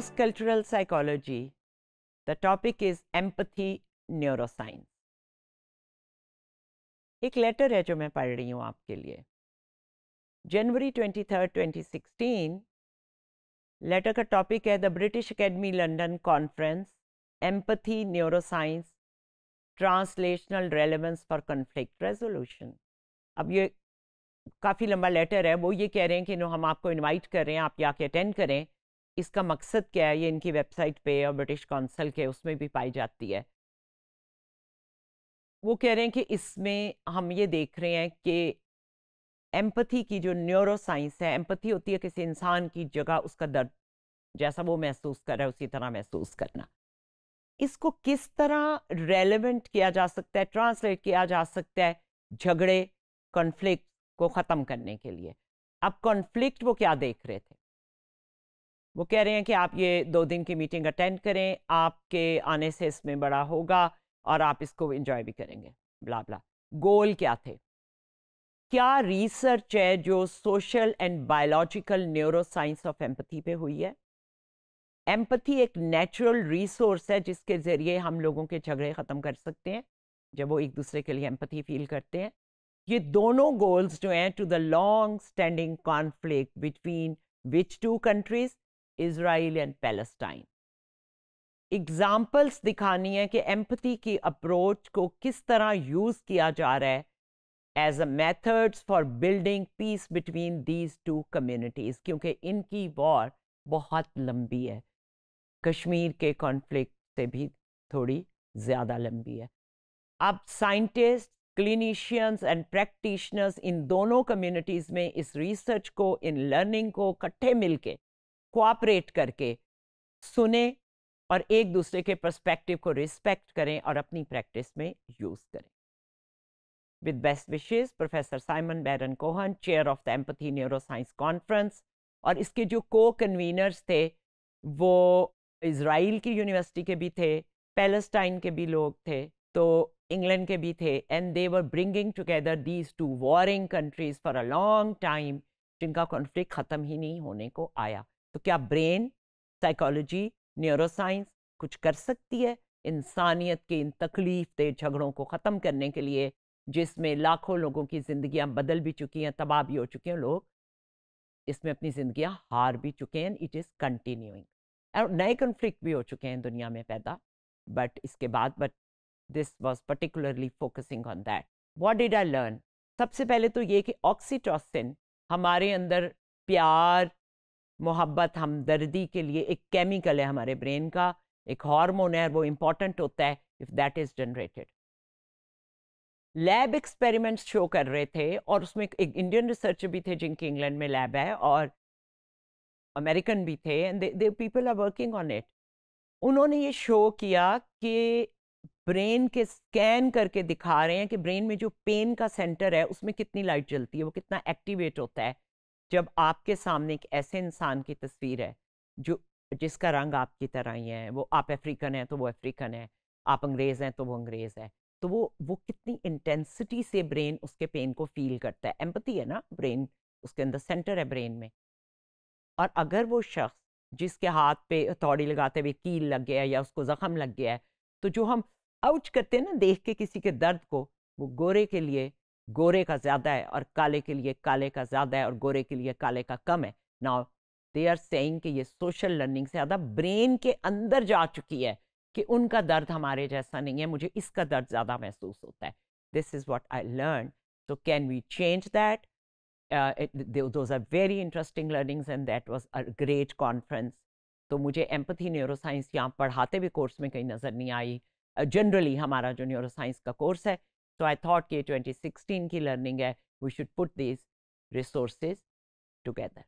Cross cultural psychology, the topic is empathy neuroscience. ek letter है जो मैं पढ़ रही हूँ आपके लिए जनवरी 23, 2016, लेटर का टॉपिक है the British academy london conference empathy neuroscience translational relevance for conflict resolution अब ये काफ़ी लंबा लेटर है वो ये कह रहे हैं कि नो हम आपको इनवाइट कर रहे हैं आप ये आके अटेंड करें इसका मकसद क्या है ये इनकी वेबसाइट पे और ब्रिटिश काउंसिल के उसमें भी पाई जाती है वो कह रहे हैं कि इसमें हम ये देख रहे हैं कि एम्पथी की जो न्यूरो साइंस है एम्पथी होती है किसी इंसान की जगह उसका दर्द जैसा वो महसूस कर रहा है उसी तरह महसूस करना इसको किस तरह रेलिवेंट किया जा सकता है ट्रांसलेट किया जा सकता है झगड़े कॉन्फ्लिक्ट को ख़त्म करने के लिए अब कॉन्फ्लिक्ट वो क्या देख रहे थे वो कह रहे हैं कि आप ये दो दिन की मीटिंग अटेंड करें आपके आने से इसमें बड़ा होगा और आप इसको इंजॉय भी करेंगे ब्ला ब्ला गोल क्या थे क्या रिसर्च है जो social and biological neuroscience of empathy पे हुई है एम्पथी एक नेचुरल रिसोर्स है जिसके ज़रिए हम लोगों के झगड़े ख़त्म कर सकते हैं जब वो एक दूसरे के लिए एम्पथी फील करते हैं ये दोनों गोल्स जो हैं to the long standing conflict between which two countries Israel and Palestine examples दिखानी है कि एम्पथी की अप्रोच को किस तरह यूज़ किया जा रहा है as a methods for building peace between these two communities क्योंकि इनकी वॉर बहुत लंबी है कश्मीर के कॉन्फ्लिक्ट से भी थोड़ी ज़्यादा लंबी है अब साइंटिस्ट क्लिनिशियंस एंड प्रैक्टिशनर्स इन दोनों कम्युनिटीज़ में इस रिसर्च को इन लर्निंग को इकट्ठे मिलके कोऑपरेट करके सुने और एक दूसरे के पर्सपेक्टिव को रिस्पेक्ट करें और अपनी प्रैक्टिस में यूज़ करें best best professor Simon Baron Cohen chair of the empathy neuroscience conference और इसके जो को कन्वीनर्स थे वो इसराइल की यूनिवर्सिटी के भी थे पैलेस्टाइन के भी लोग थे तो इंग्लैंड के भी थे and they were bringing together these two warring countries for a long time जिनका कॉन्फ्लिक्ट ख़त्म ही नहीं होने को आया तो क्या ब्रेन साइकोलॉजी न्यूरोसाइंस कुछ कर सकती है इंसानियत के इन तकलीफ दे झगड़ों को ख़त्म करने के लिए जिसमें लाखों लोगों की ज़िंदियाँ बदल भी चुकी हैं तबाह भी हो चुके हैं लोग इसमें अपनी ज़िंदियाँ हार भी चुके हैं इट इज़ कंटिन्यूइंग और नए कन्फ्लिक्ट भी हो चुके हैं दुनिया में पैदा बट इसके बाद but this was particularly focusing on that what did I learn सबसे पहले तो ये कि ऑक्सीटॉसिन हमारे अंदर प्यार मोहब्बत हमदर्दी के लिए एक केमिकल है हमारे ब्रेन का एक हार्मोन है वो इम्पॉर्टेंट होता है if that is generated lab experiments show कर रहे थे और उसमें एक इंडियन रिसर्चर भी थे जिनके इंग्लैंड में लैब है और अमेरिकन भी थे and they people are working on it उन्होंने ये शो किया कि ब्रेन के स्कैन करके दिखा रहे हैं कि ब्रेन में जो पेन का सेंटर है उसमें कितनी लाइट जलती है वो कितना एक्टिवेट होता है जब आपके सामने एक ऐसे इंसान की तस्वीर है जो जिसका रंग आपकी तरह ही है वो आप अफ्रीकन है तो वो अफ्रीकन है आप अंग्रेज़ हैं तो वो अंग्रेज़ है तो वो वो कितनी इंटेंसिटी से ब्रेन उसके पेन को फील करता है एम्पति है ना ब्रेन उसके अंदर सेंटर है ब्रेन में और अगर वो शख्स जिसके हाथ पे हथौड़ी लगाते हुए कील लग गया या उसको ज़ख्म लग गया है तो जो हम आउच करते हैं ना देख के किसी के दर्द को वो गोरे के लिए गोरे का ज़्यादा है और काले के लिए काले का ज़्यादा है और गोरे के लिए काले का कम है ना दे आर सेइंग कि ये सोशल लर्निंग से ज़्यादा ब्रेन के अंदर जा चुकी है कि उनका दर्द हमारे जैसा नहीं है मुझे इसका दर्द ज़्यादा महसूस होता है this is what I learn so can we change that those are very interesting learnings and that was a great conference तो मुझे एम्पथी न्यूरोसाइंस यहाँ पढ़ाते हुए कोर्स में कहीं नज़र नहीं आई जनरली uh, हमारा जो न्यूरोसाइंस का कोर्स है So, I thought k 2016 key learning we should put these resources together.